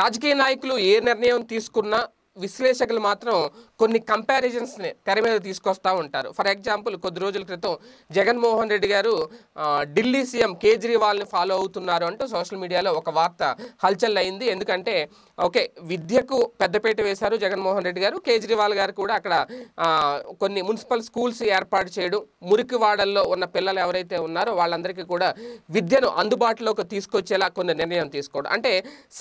రాజకీయ నాయకులు ఏ నిర్ణయం తీసుకున్నా విశ్లేషకులు మాత్రం కొన్ని కంపారిజన్స్ని తెర మీద తీసుకొస్తూ ఉంటారు ఫర్ ఎగ్జాంపుల్ కొద్ది రోజుల క్రితం జగన్మోహన్ రెడ్డి గారు ఢిల్లీ సీఎం కేజ్రీవాల్ని ఫాలో అవుతున్నారు అంటూ సోషల్ మీడియాలో ఒక వార్త హల్చల్ అయింది ఎందుకంటే ఓకే విద్యకు పెద్దపేట వేశారు జగన్మోహన్ రెడ్డి గారు కేజ్రీవాల్ గారు కూడా అక్కడ కొన్ని మున్సిపల్ స్కూల్స్ ఏర్పాటు చేయడం మురికివాడల్లో ఉన్న పిల్లలు ఎవరైతే ఉన్నారో వాళ్ళందరికీ కూడా విద్యను అందుబాటులోకి తీసుకొచ్చేలా కొన్ని నిర్ణయం తీసుకోవడం అంటే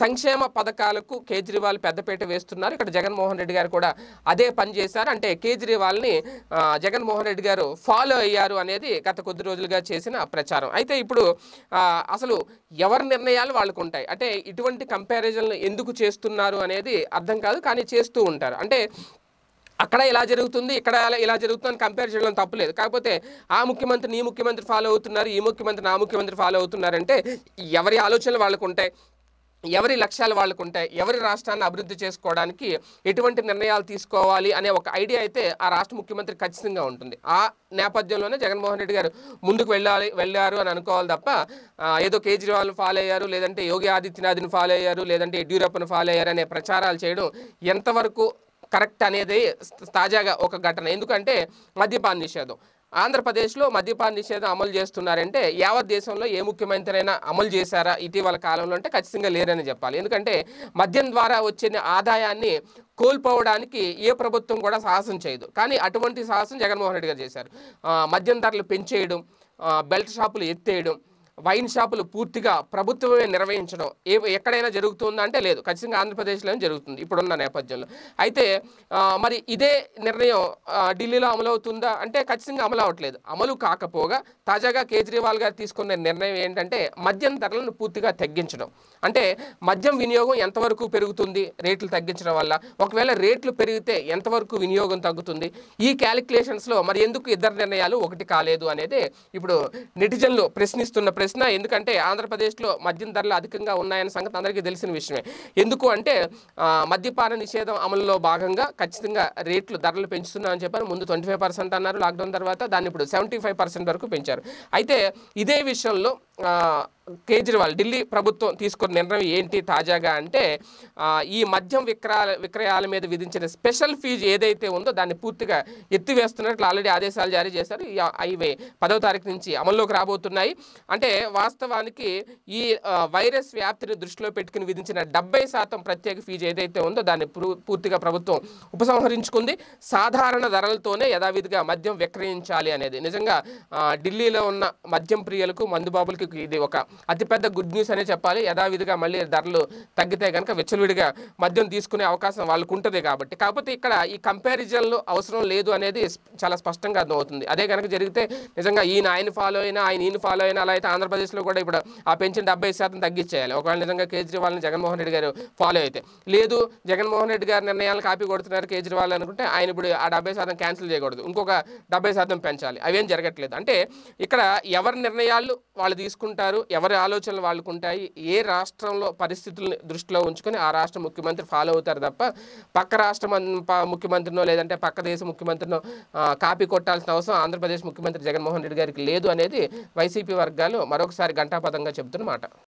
సంక్షేమ పథకాలకు కేజ్రీవాల్ పెద్దపేట వేస్తున్నారు ఇక్కడ జగన్మోహన్ రెడ్డి గారు కూడా అదే పని చేశారు అంటే కేజ్రీవాల్ని జగన్మోహన్ రెడ్డి గారు ఫాలో అయ్యారు అనేది గత కొద్ది రోజులుగా చేసిన ప్రచారం అయితే ఇప్పుడు అసలు ఎవరి నిర్ణయాలు వాళ్ళకు ఉంటాయి అంటే ఇటువంటి కంపారిజన్లు ఎందుకు చేస్తున్నారు అనేది అర్థం కాదు కానీ చేస్తూ ఉంటారు అంటే అక్కడ ఇలా జరుగుతుంది ఇక్కడ ఇలా జరుగుతుందని కంపేర్ చేయడం తప్పులేదు కాకపోతే ఆ ముఖ్యమంత్రి నీ ముఖ్యమంత్రి ఫాలో అవుతున్నారు ఈ ముఖ్యమంత్రి నా ముఖ్యమంత్రి ఫాలో అవుతున్నారంటే ఎవరి ఆలోచనలు వాళ్ళకు ఉంటాయి ఎవరి లక్ష్యాలు వాళ్ళకు ఉంటాయి ఎవరి రాష్ట్రాన్ని అభివృద్ధి చేసుకోవడానికి ఎటువంటి నిర్ణయాలు తీసుకోవాలి అనే ఒక ఐడియా అయితే ఆ రాష్ట్ర ముఖ్యమంత్రి ఖచ్చితంగా ఉంటుంది ఆ నేపథ్యంలోనే జగన్మోహన్ రెడ్డి గారు ముందుకు వెళ్ళాలి వెళ్ళారు అని అనుకోవాలి తప్ప ఏదో కేజ్రీవాల్ ఫాలో అయ్యారు లేదంటే యోగి ఆదిత్యనాథ్ని ఫాలో అయ్యారు లేదంటే యడ్యూరప్పను ఫాలో అయ్యారు అనే ప్రచారాలు చేయడం ఎంతవరకు కరెక్ట్ అనేది తాజాగా ఒక ఘటన ఎందుకంటే మద్యపాన నిషేధం ఆంధ్రప్రదేశ్లో మద్యపాన నిషేధం అమలు చేస్తున్నారంటే యావత్ దేశంలో ఏ ముఖ్యమంత్రైనా అమలు చేశారా ఇటీవల కాలంలో అంటే ఖచ్చితంగా లేరని చెప్పాలి ఎందుకంటే మద్యం ద్వారా వచ్చిన ఆదాయాన్ని కోల్పోవడానికి ఏ ప్రభుత్వం కూడా సాహసం చేయదు కానీ అటువంటి సాహసం జగన్మోహన్ రెడ్డి గారు చేశారు మద్యం ధరలు పెంచేయడం బెల్ట్ షాపులు ఎత్తేయడం వైన్ షాపులు పూర్తిగా ప్రభుత్వమే నిర్వహించడం ఏ ఎక్కడైనా జరుగుతుందా అంటే లేదు ఖచ్చితంగా ఆంధ్రప్రదేశ్లోనే జరుగుతుంది ఇప్పుడున్న నేపథ్యంలో అయితే మరి ఇదే నిర్ణయం ఢిల్లీలో అమలు అవుతుందా అంటే ఖచ్చితంగా అమలు అవ్వట్లేదు అమలు కాకపోగా తాజాగా కేజ్రీవాల్ గారు తీసుకున్న నిర్ణయం ఏంటంటే మద్యం ధరలను పూర్తిగా తగ్గించడం అంటే మద్యం వినియోగం ఎంతవరకు పెరుగుతుంది రేట్లు తగ్గించడం వల్ల ఒకవేళ రేట్లు పెరిగితే ఎంతవరకు వినియోగం తగ్గుతుంది ఈ క్యాలిక్యులేషన్స్లో మరి ఎందుకు ఇద్దరు నిర్ణయాలు ఒకటి కాలేదు అనేది ఇప్పుడు నెటిజన్లు ప్రశ్నిస్తున్న ప్రశ్న ప్రశ్న ఎందుకంటే ఆంధ్రప్రదేశ్లో మద్యం ధరలు అధికంగా ఉన్నాయన్న సంగతి అందరికీ తెలిసిన విషయమే ఎందుకు అంటే మద్యపాన నిషేధం అమలులో భాగంగా ఖచ్చితంగా రేట్లు ధరలు పెంచుతున్నామని చెప్పారు ముందు ట్వంటీ అన్నారు లాక్డౌన్ తర్వాత దాన్ని ఇప్పుడు సెవెంటీ వరకు పెంచారు అయితే ఇదే విషయంలో కేజ్రీవాల్ ఢిల్లీ ప్రభుత్వం తీసుకున్న నిర్ణయం ఏంటి తాజాగా అంటే ఈ మద్యం విక్రయాల విక్రయాల మీద విధించిన స్పెషల్ ఫీజు ఏదైతే ఉందో దాన్ని పూర్తిగా ఎత్తివేస్తున్నట్లు ఆల్రెడీ ఆదేశాలు జారీ చేశారు ఇవి పదవ తారీఖు నుంచి అమల్లోకి రాబోతున్నాయి అంటే వాస్తవానికి ఈ వైరస్ వ్యాప్తిని దృష్టిలో పెట్టుకుని విధించిన డెబ్బై శాతం ప్రత్యేక ఫీజు ఏదైతే ఉందో దాన్ని పూర్తిగా ప్రభుత్వం ఉపసంహరించుకుంది సాధారణ ధరలతోనే యథావిధిగా మద్యం విక్రయించాలి అనేది నిజంగా ఢిల్లీలో ఉన్న మద్యం ప్రియులకు మందుబాబులకి రైతుకి ఇది ఒక అతిపెద్ద గుడ్ న్యూస్ అనే చెప్పాలి యథావిధిగా మళ్ళీ ధరలు తగ్గితే కనుక విచ్చలవిడిగా మద్యం తీసుకునే అవకాశం వాళ్ళకు ఉంటుంది కాబట్టి కాకపోతే ఇక్కడ ఈ కంపారిజన్లు అవసరం లేదు అనేది చాలా స్పష్టంగా అర్థమవుతుంది అదే కనుక జరిగితే నిజంగా ఈయన ఆయన ఫాలో అయినా ఆయన ఈయన ఫాలో అయినా అలా అయితే ఆంధ్రప్రదేశ్లో కూడా ఇప్పుడు ఆ పెన్షన్ డెబ్బై శాతం తగ్గించేయాలి ఒకవేళ నిజంగా కేజ్రీవాల్ని జగన్మోహన్ రెడ్డి గారు ఫాలో అయితే లేదు జగన్మోహన్ రెడ్డి గారి నిర్ణయాలు కాపీ కొడుతున్నారు కేజ్రీవాల్ అనుకుంటే ఆయన ఇప్పుడు ఆ డెబ్బై శాతం క్యాన్సిల్ చేయకూడదు ఇంకొక డెబ్బై శాతం పెంచాలి అవేం జరగట్లేదు అంటే ఇక్కడ ఎవరి నిర్ణయాలు వాళ్ళు తీసుకు తీసుకుంటారు ఎవరి ఆలోచనలు ఉంటాయి ఏ రాష్ట్రంలో పరిస్థితులను దృష్టిలో ఉంచుకొని ఆ రాష్ట్ర ముఖ్యమంత్రి ఫాలో అవుతారు తప్ప పక్క రాష్ట్ర ముఖ్యమంత్రినో లేదంటే పక్క దేశ ముఖ్యమంత్రినో కాపీ కొట్టాల్సిన అవసరం ఆంధ్రప్రదేశ్ ముఖ్యమంత్రి జగన్మోహన్ రెడ్డి గారికి లేదు అనేది వైసీపీ వర్గాలు మరొకసారి ఘంటాపథంగా చెబుతున్నమాట